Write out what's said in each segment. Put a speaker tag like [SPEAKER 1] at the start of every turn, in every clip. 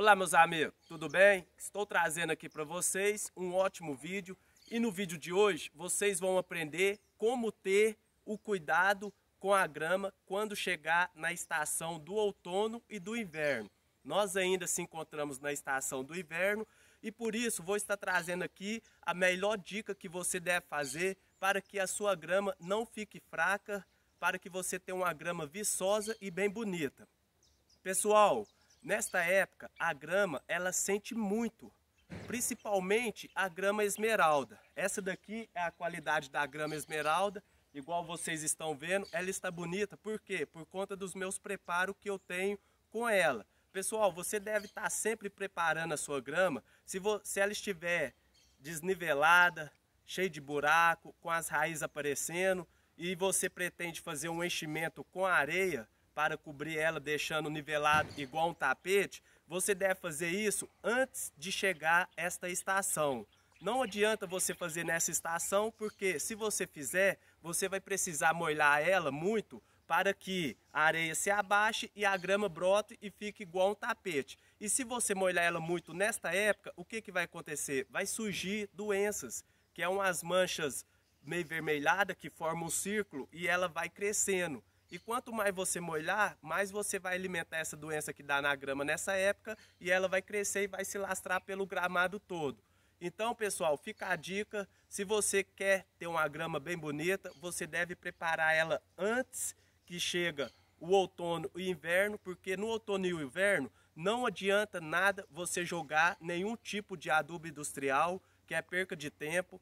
[SPEAKER 1] Olá meus amigos, tudo bem? Estou trazendo aqui para vocês um ótimo vídeo e no vídeo de hoje vocês vão aprender como ter o cuidado com a grama quando chegar na estação do outono e do inverno. Nós ainda se encontramos na estação do inverno e por isso vou estar trazendo aqui a melhor dica que você deve fazer para que a sua grama não fique fraca, para que você tenha uma grama viçosa e bem bonita. Pessoal, Nesta época, a grama ela sente muito, principalmente a grama esmeralda. Essa daqui é a qualidade da grama esmeralda, igual vocês estão vendo, ela está bonita, por quê? Por conta dos meus preparos que eu tenho com ela. Pessoal, você deve estar tá sempre preparando a sua grama, se, se ela estiver desnivelada, cheia de buraco, com as raízes aparecendo, e você pretende fazer um enchimento com areia, para cobrir ela deixando nivelado igual um tapete, você deve fazer isso antes de chegar esta estação. Não adianta você fazer nessa estação, porque se você fizer, você vai precisar molhar ela muito para que a areia se abaixe e a grama brote e fique igual um tapete. E se você molhar ela muito nesta época, o que, que vai acontecer? Vai surgir doenças, que são é as manchas meio vermelhadas que formam um círculo e ela vai crescendo. E quanto mais você molhar, mais você vai alimentar essa doença que dá na grama nessa época e ela vai crescer e vai se lastrar pelo gramado todo. Então, pessoal, fica a dica: se você quer ter uma grama bem bonita, você deve preparar ela antes que chega o outono e inverno, porque no outono e inverno não adianta nada você jogar nenhum tipo de adubo industrial, que é perca de tempo.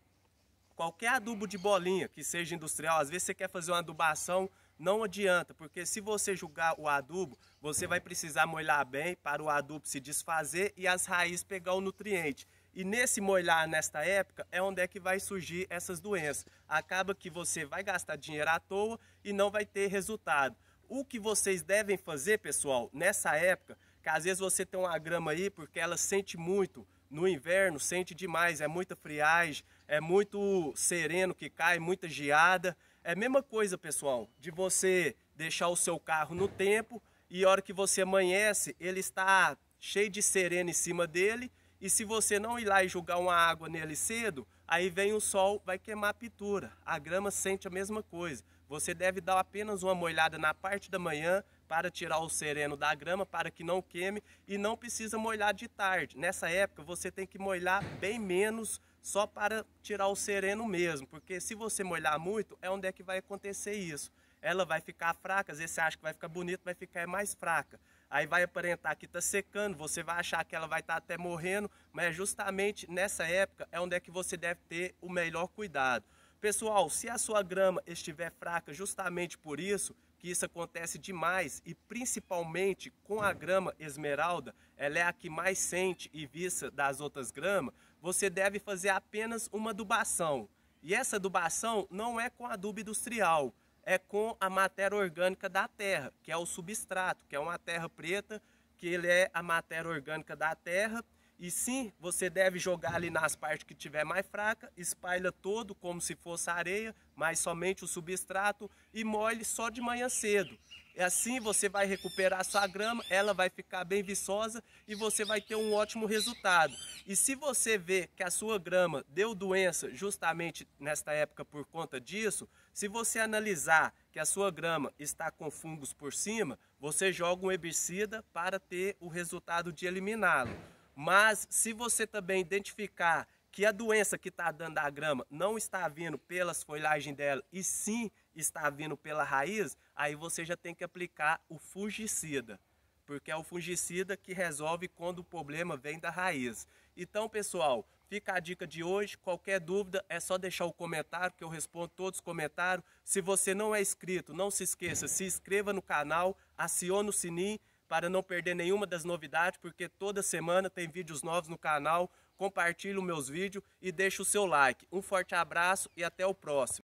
[SPEAKER 1] Qualquer adubo de bolinha que seja industrial, às vezes você quer fazer uma adubação não adianta, porque se você jogar o adubo, você vai precisar molhar bem para o adubo se desfazer e as raízes pegar o nutriente. E nesse molhar, nesta época, é onde é que vai surgir essas doenças. Acaba que você vai gastar dinheiro à toa e não vai ter resultado. O que vocês devem fazer, pessoal, nessa época, que às vezes você tem uma grama aí porque ela sente muito, no inverno sente demais, é muita friagem, é muito sereno que cai, muita geada, é a mesma coisa, pessoal, de você deixar o seu carro no tempo e a hora que você amanhece, ele está cheio de sereno em cima dele e se você não ir lá e jogar uma água nele cedo, aí vem o sol, vai queimar a pintura. A grama sente a mesma coisa. Você deve dar apenas uma molhada na parte da manhã para tirar o sereno da grama, para que não queime e não precisa molhar de tarde. Nessa época você tem que molhar bem menos só para tirar o sereno mesmo, porque se você molhar muito, é onde é que vai acontecer isso. Ela vai ficar fraca, às vezes você acha que vai ficar bonito, vai ficar é mais fraca. Aí vai aparentar que está secando, você vai achar que ela vai estar tá até morrendo, mas justamente nessa época é onde é que você deve ter o melhor cuidado. Pessoal, se a sua grama estiver fraca justamente por isso, que isso acontece demais e principalmente com a grama esmeralda, ela é a que mais sente e viça das outras gramas, você deve fazer apenas uma adubação. E essa adubação não é com adubo industrial, é com a matéria orgânica da terra, que é o substrato, que é uma terra preta, que ele é a matéria orgânica da terra e sim, você deve jogar ali nas partes que tiver mais fraca, espalha todo como se fosse areia, mas somente o substrato e molhe só de manhã cedo. E assim você vai recuperar sua grama, ela vai ficar bem viçosa e você vai ter um ótimo resultado. E se você vê que a sua grama deu doença justamente nesta época por conta disso, se você analisar que a sua grama está com fungos por cima, você joga um herbicida para ter o resultado de eliminá-lo. Mas se você também identificar que a doença que está dando a grama não está vindo pelas folhagens dela e sim está vindo pela raiz, aí você já tem que aplicar o fungicida, porque é o fungicida que resolve quando o problema vem da raiz. Então, pessoal, fica a dica de hoje. Qualquer dúvida é só deixar o comentário que eu respondo todos os comentários. Se você não é inscrito, não se esqueça, se inscreva no canal, acione o sininho para não perder nenhuma das novidades, porque toda semana tem vídeos novos no canal. Compartilhe os meus vídeos e deixe o seu like. Um forte abraço e até o próximo.